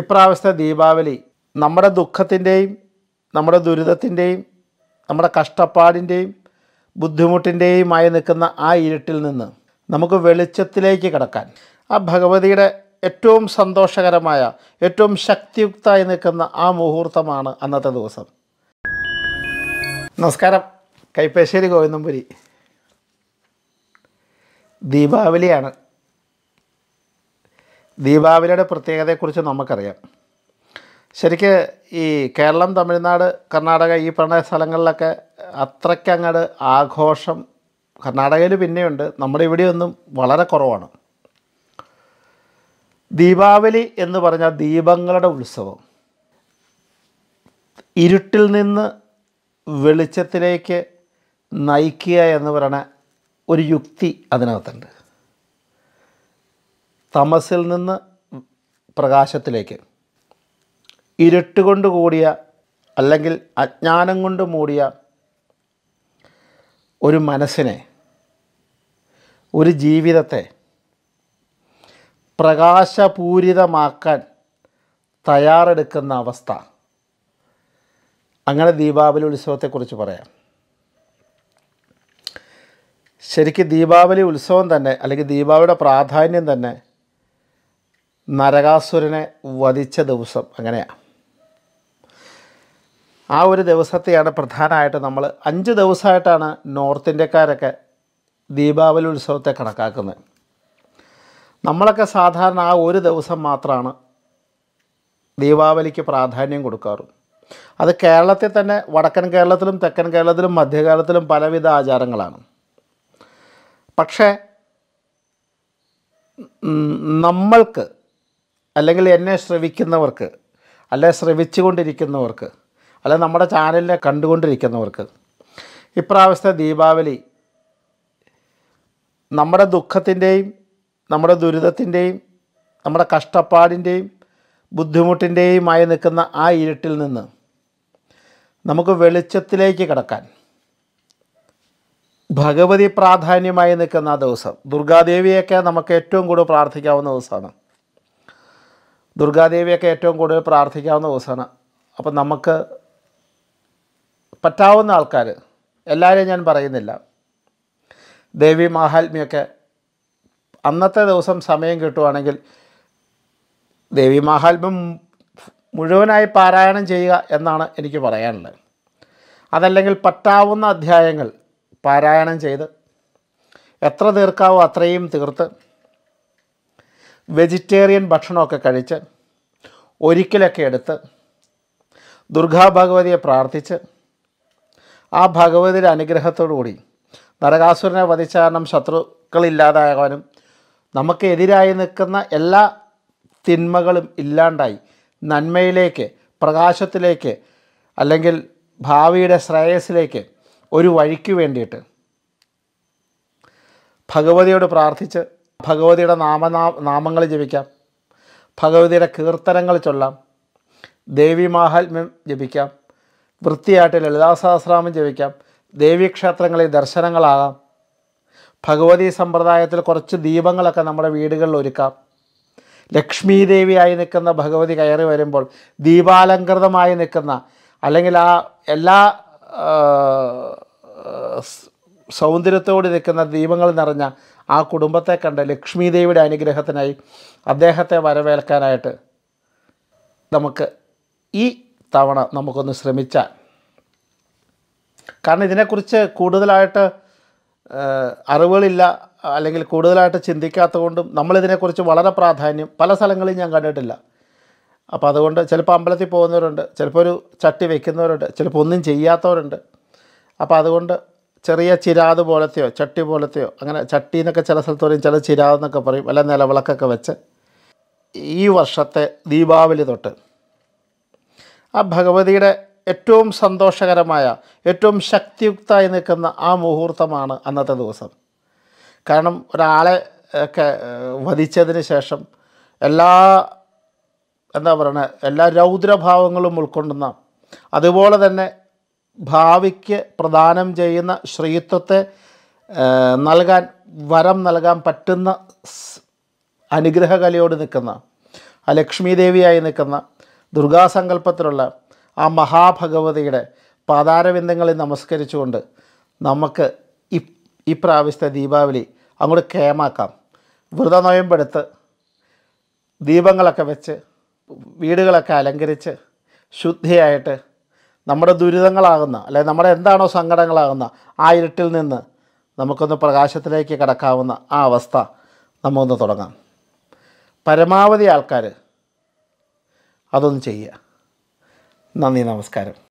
ഇപ്രാവശ്യത്തെ ദീപാവലി നമ്മുടെ ദുഃഖത്തിൻ്റെയും നമ്മുടെ ദുരിതത്തിൻ്റെയും നമ്മുടെ കഷ്ടപ്പാടിൻ്റെയും ബുദ്ധിമുട്ടിൻ്റെയുമായി നിൽക്കുന്ന ആ ഇരുട്ടിൽ നിന്ന് നമുക്ക് വെളിച്ചത്തിലേക്ക് കിടക്കാൻ ആ ഭഗവതിയുടെ ഏറ്റവും സന്തോഷകരമായ ഏറ്റവും ശക്തിയുക്തമായി നിൽക്കുന്ന ആ മുഹൂർത്തമാണ് അന്നത്തെ ദിവസം നമസ്കാരം കൈപ്പേശ്ശേരി ഗോവിന്ദംപുരി ദീപാവലിയാണ് ദീപാവലിയുടെ പ്രത്യേകതയെക്കുറിച്ച് നമുക്കറിയാം ശരിക്ക് ഈ കേരളം തമിഴ്നാട് കർണാടക ഈ പറഞ്ഞ സ്ഥലങ്ങളിലൊക്കെ അത്രയ്ക്കങ്ങോട്ട് ആഘോഷം കർണാടകയിൽ പിന്നെയുണ്ട് നമ്മുടെ ഇവിടെയൊന്നും വളരെ കുറവാണ് ദീപാവലി എന്ന് പറഞ്ഞാൽ ദീപങ്ങളുടെ ഉത്സവം ഇരുട്ടിൽ നിന്ന് വെളിച്ചത്തിലേക്ക് നയിക്കുക എന്ന് പറയുന്ന ഒരു യുക്തി അതിനകത്തുണ്ട് തമസിൽ നിന്ന് പ്രകാശത്തിലേക്ക് ഇരുട്ട് കൊണ്ട് കൂടിയ അല്ലെങ്കിൽ അജ്ഞാനം കൊണ്ട് മൂടിയ ഒരു മനസ്സിനെ ഒരു ജീവിതത്തെ പ്രകാശപൂരിതമാക്കാൻ തയ്യാറെടുക്കുന്ന അവസ്ഥ അങ്ങനെ ദീപാവലി ഉത്സവത്തെക്കുറിച്ച് പറയാം ശരിക്കും ദീപാവലി ഉത്സവം തന്നെ അല്ലെങ്കിൽ ദീപാവലിയുടെ പ്രാധാന്യം തന്നെ നരകാസുരനെ വധിച്ച ദിവസം അങ്ങനെയാണ് ആ ഒരു ദിവസത്തെയാണ് പ്രധാനമായിട്ട് നമ്മൾ അഞ്ച് ദിവസമായിട്ടാണ് നോർത്ത് ഇന്ത്യക്കാരൊക്കെ ദീപാവലി ഉത്സവത്തെ കണക്കാക്കുന്നത് നമ്മളൊക്കെ സാധാരണ ആ ഒരു ദിവസം മാത്രമാണ് ദീപാവലിക്ക് പ്രാധാന്യം കൊടുക്കാറ് അത് കേരളത്തിൽ തന്നെ വടക്കൻ കേരളത്തിലും തെക്കൻ കേരളത്തിലും മധ്യകേരളത്തിലും പലവിധ ആചാരങ്ങളാണ് പക്ഷേ നമ്മൾക്ക് അല്ലെങ്കിൽ എന്നെ ശ്രവിക്കുന്നവർക്ക് അല്ലെ ശ്രവിച്ചുകൊണ്ടിരിക്കുന്നവർക്ക് അല്ലെ നമ്മുടെ ചാനലിനെ കണ്ടുകൊണ്ടിരിക്കുന്നവർക്ക് ഇപ്രാവശ്യത്തെ ദീപാവലി നമ്മുടെ ദുഃഖത്തിൻ്റെയും നമ്മുടെ ദുരിതത്തിൻ്റെയും നമ്മുടെ കഷ്ടപ്പാടിൻ്റെയും ബുദ്ധിമുട്ടിൻ്റെയുമായി നിൽക്കുന്ന ആ ഇരുട്ടിൽ നിന്ന് നമുക്ക് വെളിച്ചത്തിലേക്ക് കിടക്കാൻ ഭഗവതി പ്രാധാന്യമായി നിൽക്കുന്ന ദിവസം ദുർഗാദേവിയൊക്കെ നമുക്ക് ഏറ്റവും കൂടുതൽ പ്രാർത്ഥിക്കാവുന്ന ദിവസമാണ് ദുർഗാദേവിയൊക്കെ ഏറ്റവും കൂടുതൽ പ്രാർത്ഥിക്കാവുന്ന ദിവസമാണ് അപ്പം നമുക്ക് പറ്റാവുന്ന ആൾക്കാർ എല്ലാവരെയും ഞാൻ പറയുന്നില്ല ദേവി മാഹാത്മ്യമൊക്കെ അന്നത്തെ ദിവസം സമയം കിട്ടുവാണെങ്കിൽ ദേവി മാഹാത്മ്യം മുഴുവനായി പാരായണം ചെയ്യുക എന്നാണ് എനിക്ക് പറയാനുള്ളത് അതല്ലെങ്കിൽ പറ്റാവുന്ന അധ്യായങ്ങൾ പാരായണം ചെയ്ത് എത്ര തീർക്കാവോ അത്രയും തീർത്ത് വെജിറ്റേറിയൻ ഭക്ഷണമൊക്കെ കഴിച്ച് ഒരിക്കലൊക്കെ എടുത്ത് ദുർഗാഭഗവതിയെ പ്രാർത്ഥിച്ച് ആ ഭഗവതിയുടെ അനുഗ്രഹത്തോടുകൂടി നരകാസുരനെ വധിച്ചാരണം ശത്രുക്കളില്ലാതാകാനും നമുക്ക് എതിരായി നിൽക്കുന്ന എല്ലാ തിന്മകളും ഇല്ലാണ്ടായി നന്മയിലേക്ക് പ്രകാശത്തിലേക്ക് അല്ലെങ്കിൽ ഭാവിയുടെ ശ്രേയസ്സിലേക്ക് ഒരു വഴിക്ക് വേണ്ടിയിട്ട് ഭഗവതിയോട് പ്രാർത്ഥിച്ച് ഭഗവതിയുടെ നാമനാ നാമങ്ങൾ ജപിക്കാം ഭഗവതിയുടെ കീർത്തനങ്ങൾ ചൊല്ലാം ദേവി മാഹാത്മ്യം ജപിക്കാം വൃത്തിയായിട്ട് ലളിതാസഹസ്രാമം ജപിക്കാം ദേവീക്ഷേത്രങ്ങളിൽ ദർശനങ്ങളാകാം ഭഗവതി സമ്പ്രദായത്തിൽ കുറച്ച് ദീപങ്ങളൊക്കെ നമ്മുടെ വീടുകളിൽ ഒരുക്കാം ലക്ഷ്മീ ദേവിയായി നിൽക്കുന്ന ഭഗവതി കയറി വരുമ്പോൾ ദീപാലങ്കൃതമായി നിൽക്കുന്ന അല്ലെങ്കിൽ ആ എല്ലാ സൗന്ദര്യത്തോട് നിൽക്കുന്ന ദീപങ്ങൾ നിറഞ്ഞ ആ കുടുംബത്തെ കണ്ട് ലക്ഷ്മീദേവിയുടെ അനുഗ്രഹത്തിനായി അദ്ദേഹത്തെ വരവേൽക്കാനായിട്ട് നമുക്ക് ഈ തവണ നമുക്കൊന്ന് ശ്രമിച്ചാൽ കാരണം ഇതിനെക്കുറിച്ച് കൂടുതലായിട്ട് അറിവുകളില്ല അല്ലെങ്കിൽ കൂടുതലായിട്ട് ചിന്തിക്കാത്തത് കൊണ്ടും നമ്മളിതിനെക്കുറിച്ച് വളരെ പ്രാധാന്യം പല സ്ഥലങ്ങളിലും ഞാൻ കണ്ടിട്ടില്ല അപ്പോൾ അതുകൊണ്ട് ചിലപ്പോൾ അമ്പലത്തിൽ പോകുന്നവരുണ്ട് ചിലപ്പോൾ ഒരു ചട്ടി വയ്ക്കുന്നവരുണ്ട് ചിലപ്പോൾ ഒന്നും ചെയ്യാത്തവരുണ്ട് അപ്പോൾ അതുകൊണ്ട് ചെറിയ ചിരാത് പോലത്തെയോ ചട്ടി പോലത്തെയോ അങ്ങനെ ചട്ടി എന്നൊക്കെ ചില സ്ഥലത്ത് പറയും ചില ചിരാത് എന്നൊക്കെ പറയും വല്ല നിലവിളക്കൊക്കെ വെച്ച് ഈ വർഷത്തെ ദീപാവലി തൊട്ട് ആ ഭഗവതിയുടെ ഏറ്റവും സന്തോഷകരമായ ഏറ്റവും ശക്തിയുക്തമായി നിൽക്കുന്ന ആ മുഹൂർത്തമാണ് അന്നത്തെ ദിവസം കാരണം ഒരാളെ ഒക്കെ വധിച്ചതിന് ശേഷം എല്ലാ എന്താ പറയണത് എല്ലാ രൗദ്രഭാവങ്ങളും ഉൾക്കൊണ്ടുന്ന അതുപോലെ തന്നെ ഭാവിക്ക് പ്രദാനം ചെയ്യുന്ന ശ്രീത്വത്തെ നൽകാൻ വരം നൽകാൻ പറ്റുന്ന അനുഗ്രഹകലയോട് നിൽക്കുന്ന ആ ലക്ഷ്മീദേവിയായി നിൽക്കുന്ന ദുർഗാസങ്കല്പത്തിലുള്ള ആ മഹാഭഗവതിയുടെ പാതാരവിന്ദങ്ങളിൽ നമസ്കരിച്ചുകൊണ്ട് നമുക്ക് ഈ ദീപാവലി അങ്ങോട്ട് കേമാക്കാം വ്രതനോയമ്പെടുത്ത് ദീപങ്ങളൊക്കെ വെച്ച് വീടുകളൊക്കെ അലങ്കരിച്ച് ശുദ്ധിയായിട്ട് നമ്മുടെ ദുരിതങ്ങളാകുന്ന അല്ലെങ്കിൽ നമ്മുടെ എന്താണോ സങ്കടങ്ങളാകുന്ന ആ ഇരുട്ടിൽ നിന്ന് നമുക്കൊന്ന് പ്രകാശത്തിലേക്ക് കടക്കാവുന്ന ആ അവസ്ഥ നമുക്കൊന്ന് തുടങ്ങാം പരമാവധി ആൾക്കാർ അതൊന്ന് ചെയ്യുക നന്ദി നമസ്കാരം